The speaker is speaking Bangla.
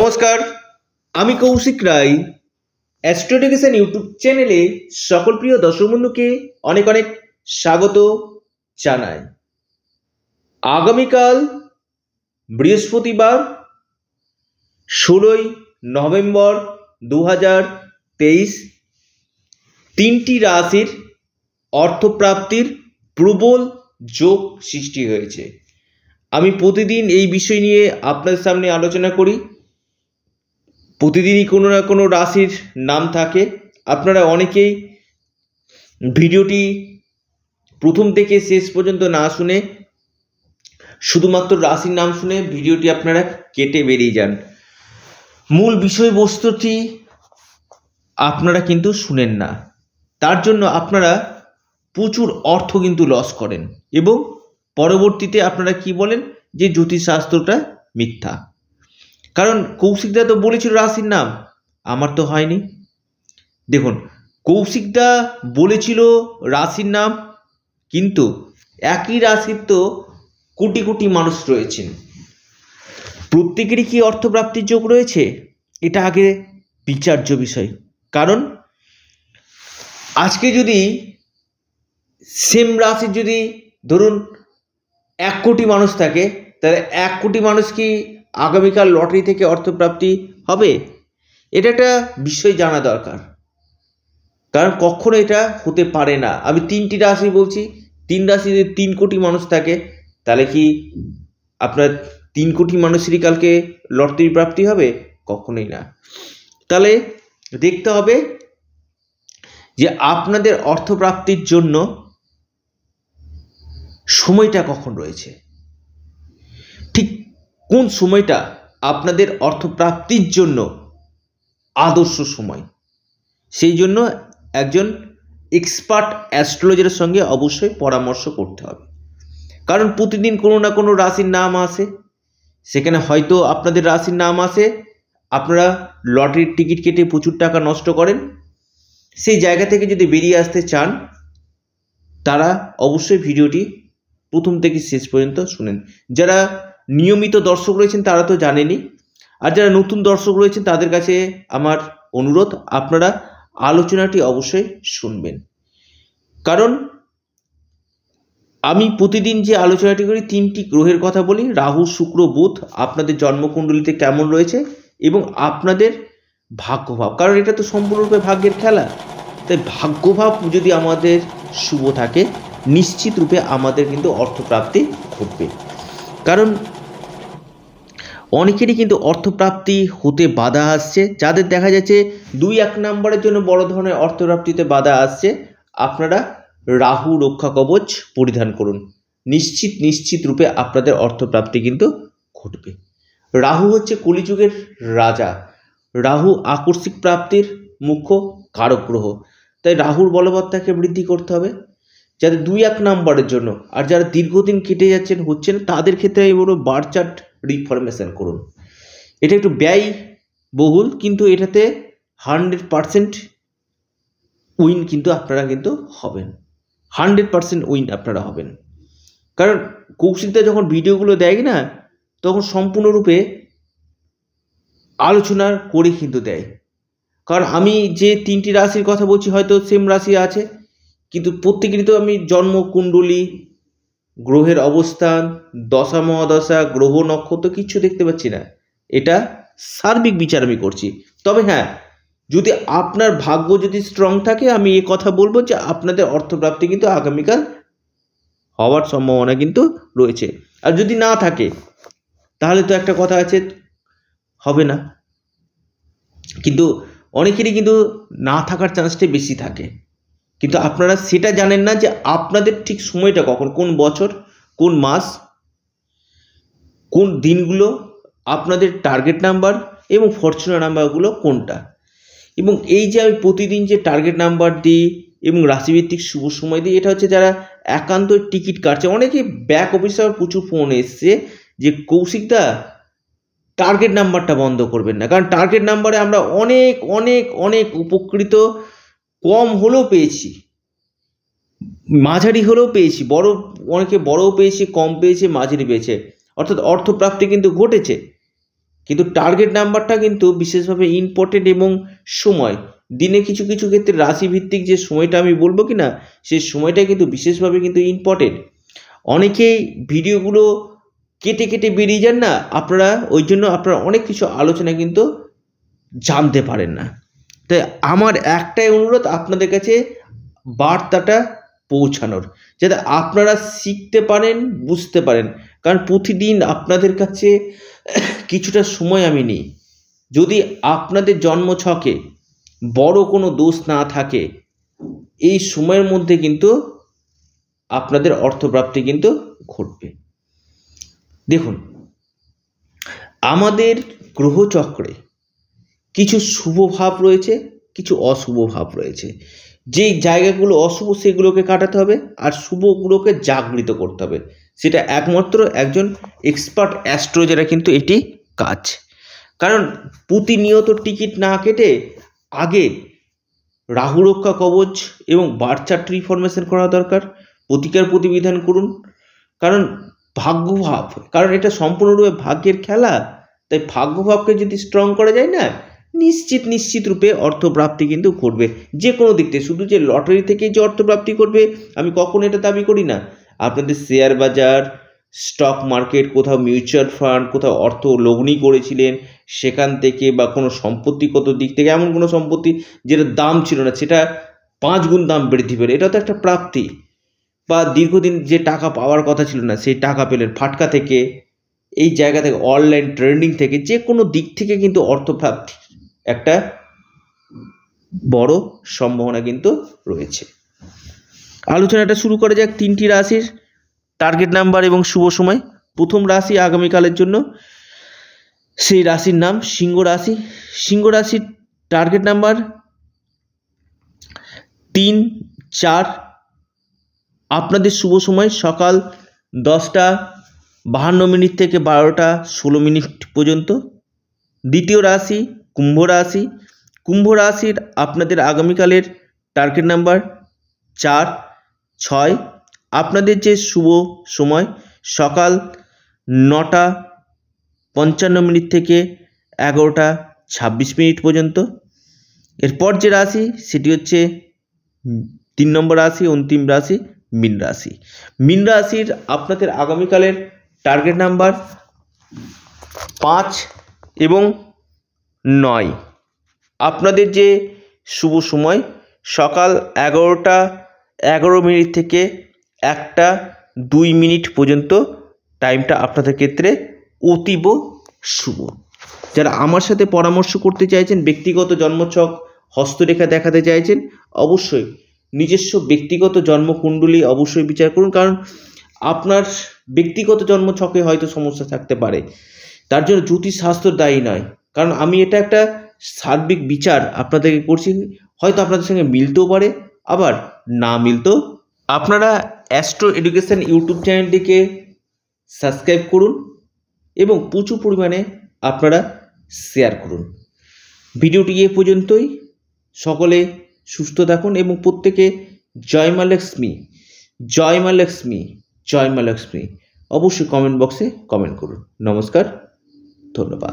নমস্কার আমি কৌশিক রায় অ্যাস্ট্রোডিকেশন ইউটিউব চ্যানেলে সকল প্রিয় দর্শক বন্ধুকে অনেক অনেক স্বাগত জানাই আগামীকাল বৃহস্পতিবার ষোলোই নভেম্বর দু হাজার তেইশ তিনটি রাশির অর্থপ্রাপ্তির প্রবল যোগ সৃষ্টি হয়েছে আমি প্রতিদিন এই বিষয় নিয়ে আপনাদের সামনে আলোচনা করি প্রতিদিনই কোনো না কোনো রাশির নাম থাকে আপনারা অনেকেই ভিডিওটি প্রথম থেকে শেষ পর্যন্ত না শুনে শুধুমাত্র রাশির নাম শুনে ভিডিওটি আপনারা কেটে বেরিয়ে যান মূল বিষয়বস্তুটি আপনারা কিন্তু শুনেন না তার জন্য আপনারা প্রচুর অর্থ কিন্তু লস করেন এবং পরবর্তীতে আপনারা কি বলেন যে জ্যোতিষশাস্ত্রটা মিথ্যা কারণ কৌশিকদা তো বলেছিল রাশির নাম আমার তো হয়নি দেখুন কৌশিকদা বলেছিল রাশির নাম কিন্তু একই রাশির তো কোটি কোটি মানুষ রয়েছেন প্রত্যেকেরই কি অর্থপ্রাপ্তির যোগ রয়েছে এটা আগে বিচার্য বিষয় কারণ আজকে যদি সেম রাশির যদি ধরুন এক কোটি মানুষ থাকে তাহলে এক কোটি মানুষ কি আগামীকাল লটারি থেকে অর্থপ্রাপ্তি হবে এটা একটা বিষয় জানা দরকার কারণ কখনো এটা হতে পারে না আমি তিনটি রাশি বলছি তিন রাশি যদি তিন কোটি মানুষ থাকে তাহলে কি আপনার তিন কোটি মানুষেরই কালকে লটারি প্রাপ্তি হবে কখনোই না তাহলে দেখতে হবে যে আপনাদের অর্থপ্রাপ্তির জন্য সময়টা কখন রয়েছে কোন সময়টা আপনাদের অর্থপ্রাপ্তির জন্য আদর্শ সময় সেই জন্য একজন এক্সপার্ট অ্যাস্ট্রোলজারের সঙ্গে অবশ্যই পরামর্শ করতে হবে কারণ প্রতিদিন কোনো না কোনো রাশির নাম আসে সেখানে হয়তো আপনাদের রাশির নাম আসে আপনারা লটারির টিকিট কেটে প্রচুর টাকা নষ্ট করেন সেই জায়গা থেকে যদি বেরিয়ে আসতে চান তারা অবশ্যই ভিডিওটি প্রথম থেকে শেষ পর্যন্ত শুনেন যারা নিয়মিত দর্শক রয়েছেন তারা তো জানেনই আর যারা নতুন দর্শক রয়েছেন তাদের কাছে আমার অনুরোধ আপনারা আলোচনাটি অবশ্যই শুনবেন কারণ আমি প্রতিদিন যে আলোচনাটি করি তিনটি গ্রহের কথা বলি রাহু শুক্র বুধ আপনাদের জন্মকুণ্ডলিতে কেমন রয়েছে এবং আপনাদের ভাগ্যভাব কারণ এটা তো সম্পূর্ণরূপে ভাগ্যের খেলা তাই ভাগ্যভাব যদি আমাদের শুভ থাকে নিশ্চিত রূপে আমাদের কিন্তু অর্থপ্রাপ্তি ঘটবে কারণ অনেকেরই কিন্তু অর্থপ্রাপ্তি হতে বাধা আসছে যাদের দেখা যাচ্ছে দুই এক নম্বরের জন্য বড় ধরনের অর্থপ্রাপ্তিতে বাধা আসছে আপনারা রাহু রক্ষা কবচ পরিধান করুন নিশ্চিত নিশ্চিত রূপে আপনাদের অর্থপ্রাপ্তি কিন্তু ঘটবে রাহু হচ্ছে কলিযুগের রাজা রাহু আকস্মিক প্রাপ্তির মুখ্য কারক গ্রহ তাই রাহুর বলবত্তাকে বৃদ্ধি করতে হবে যাদের দুই এক নাম্বারের জন্য আর যারা দীর্ঘদিন কেটে যাচ্ছেন হচ্ছেন তাদের ক্ষেত্রে এই বড় বার চার্ট রিফরমেশন করুন এটা একটু ব্যয় বহুল কিন্তু এটাতে হান্ড্রেড পারসেন্ট উইন কিন্তু আপনারা কিন্তু হবেন হান্ড্রেড পারসেন্ট উইন আপনারা হবেন কারণ কৌশিকদা যখন ভিডিওগুলো দেয় না তখন সম্পূর্ণরূপে আলোচনা করে কিন্তু দেয় কারণ আমি যে তিনটি রাশির কথা বলছি হয়তো সেম রাশি আছে কিন্তু প্রত্যেকেরই তো আমি জন্ম কুণ্ডলী গ্রহের অবস্থান দশা মহাদশা গ্রহ নক্ষত্র কিছু দেখতে পাচ্ছি না এটা সার্বিক বিচার আমি করছি তবে হ্যাঁ যদি আপনার ভাগ্য যদি স্ট্রং থাকে আমি এ কথা বলবো যে আপনাদের অর্থপ্রাপ্তি কিন্তু আগামীকাল হওয়ার সম্ভাবনা কিন্তু রয়েছে আর যদি না থাকে তাহলে তো একটা কথা আছে হবে না কিন্তু অনেকেরই কিন্তু না থাকার চান্সটাই বেশি থাকে কিন্তু আপনারা সেটা জানেন না যে আপনাদের ঠিক সময়টা কখন কোন বছর কোন মাস কোন দিনগুলো আপনাদের টার্গেট নাম্বার এবং ফরচুনার নাম্বারগুলো কোনটা এবং এই যে আমি প্রতিদিন যে টার্গেট নাম্বার দিই এবং রাশিভিত্তিক শুভ সময় দিই এটা হচ্ছে যারা একান্ত টিকিট কাটছে অনেকে ব্যাক অফিসে প্রচুর ফোন এসছে যে কৌশিকদা টার্গেট নাম্বারটা বন্ধ করবেন না কারণ টার্গেট নাম্বারে আমরা অনেক অনেক অনেক উপকৃত কম হলেও পেয়েছি মাঝারি হলেও পেয়েছি বড় অনেকে বড়ও পেয়েছে কম পেয়েছে মাঝারি পেয়েছে অর্থাৎ অর্থপ্রাপ্তি কিন্তু ঘটেছে কিন্তু টার্গেট নাম্বারটা কিন্তু বিশেষভাবে ইম্পর্টেন্ট এবং সময় দিনে কিছু কিছু ক্ষেত্রে রাশিভিত্তিক যে সময়টা আমি বলবো কি না সেই সময়টা কিন্তু বিশেষভাবে কিন্তু ইম্পর্টেন্ট অনেকেই ভিডিওগুলো কেটে কেটে বেরিয়ে যান না আপনারা ওই জন্য আপনারা অনেক কিছু আলোচনা কিন্তু জানতে পারেন না তাই আমার একটাই অনুরোধ আপনাদের কাছে বার্তাটা পৌঁছানোর যাতে আপনারা শিখতে পারেন বুঝতে পারেন কারণ প্রতিদিন আপনাদের কাছে কিছুটা সময় আমি নিই যদি আপনাদের জন্ম ছকে বড় কোনো দোষ না থাকে এই সময়ের মধ্যে কিন্তু আপনাদের অর্থপ্রাপ্তি কিন্তু ঘটবে দেখুন আমাদের গ্রহচক্রে কিছু শুভ ভাব রয়েছে কিছু অশুভ ভাব রয়েছে যেই জায়গাগুলো অশুভ সেগুলোকে কাটাতে হবে আর শুভগুলোকে জাগৃত করতে হবে সেটা একমাত্র একজন এক্সপার্ট অ্যাস্ট্রোলজারা কিন্তু এটি কাজ কারণ প্রতিনিয়ত টিকিট না কেটে আগে রাহু রক্ষা কবচ এবং বার্থচার্ট রিফরমেশন করা দরকার প্রতিকার প্রতিবিধান করুন কারণ ভাগ্যভাব কারণ এটা সম্পূর্ণরূপে ভাগ্যের খেলা তাই ভাগ্যভাবকে যদি স্ট্রং করা যায় না নিশ্চিত নিশ্চিত রূপে অর্থপ্রাপ্তি কিন্তু করবে যে কোনো দিক থেকে শুধু যে লটারি থেকে যে অর্থপ্রাপ্তি করবে আমি কখনো এটা দাবি করি না আপনাদের শেয়ার বাজার স্টক মার্কেট কোথাও মিউচুয়াল ফান্ড কোথাও অর্থ লগ্নি করেছিলেন সেখান থেকে বা কোনো সম্পত্তিগত দিক থেকে এমন কোনো সম্পত্তি যেটা দাম ছিল না সেটা পাঁচ গুণ দাম বৃদ্ধি পেল এটা তো একটা প্রাপ্তি বা দীর্ঘদিন যে টাকা পাওয়ার কথা ছিল না সেই টাকা পেলেন ফাটকা থেকে এই জায়গা থেকে অনলাইন ট্রেন্ডিং থেকে যে কোনো দিক থেকে কিন্তু অর্থপ্রাপ্তি একটা বড় সম্ভাবনা কিন্তু রয়েছে আলোচনাটা শুরু করা যাক তিনটি রাশির টার্গেট নাম্বার এবং শুভ সময় প্রথম রাশি আগামীকালের জন্য সেই রাশির নাম সিংহ রাশি সিংহ রাশির টার্গেট নাম্বার তিন চার আপনাদের শুভ সময় সকাল দশটা বাহান্ন মিনিট থেকে বারোটা ষোলো মিনিট পর্যন্ত দ্বিতীয় রাশি কুম্ভ রাশি কুম্ভ রাশির আপনাদের আগামীকালের টার্গেট নাম্বার চার ছয় আপনাদের যে শুভ সময় সকাল নটা পঞ্চান্ন মিনিট থেকে এগারোটা ছাব্বিশ মিনিট পর্যন্ত এরপর যে রাশি সেটি হচ্ছে তিন নম্বর রাশি অন্তিম রাশি মিন রাশি মিন রাশির আপনাদের আগামীকালের টার্গেট নাম্বার পাঁচ এবং নয় আপনাদের যে শুভ সময় সকাল এগারোটা এগারো মিনিট থেকে একটা দুই মিনিট পর্যন্ত টাইমটা আপনাদের ক্ষেত্রে অতীব শুভ যারা আমার সাথে পরামর্শ করতে চাইছেন ব্যক্তিগত জন্মছক হস্তরেখা দেখাতে চাইছেন অবশ্যই নিজস্ব ব্যক্তিগত জন্মকুণ্ডলী অবশ্যই বিচার করুন কারণ আপনার ব্যক্তিগত জন্মছকে হয়তো সমস্যা থাকতে পারে তার জন্য জ্যোতিষশাস্ত্র দায়ী নয় কারণ আমি এটা একটা সার্বিক বিচার আপনাদেরকে করছি হয়তো আপনাদের সঙ্গে মিলতেও পারে আবার না মিলতেও আপনারা অ্যাস্ট্রো এডুকেশান ইউটিউব চ্যানেলটিকে সাবস্ক্রাইব করুন এবং প্রচুর পরিমাণে আপনারা শেয়ার করুন ভিডিওটি এ পর্যন্তই সকলে সুস্থ থাকুন এবং প্রত্যেকে জয় মা লক্ষ্মী জয় মা লক্ষ্মী জয় মা লক্ষ্মী অবশ্যই কমেন্ট বক্সে কমেন্ট করুন নমস্কার ধন্যবাদ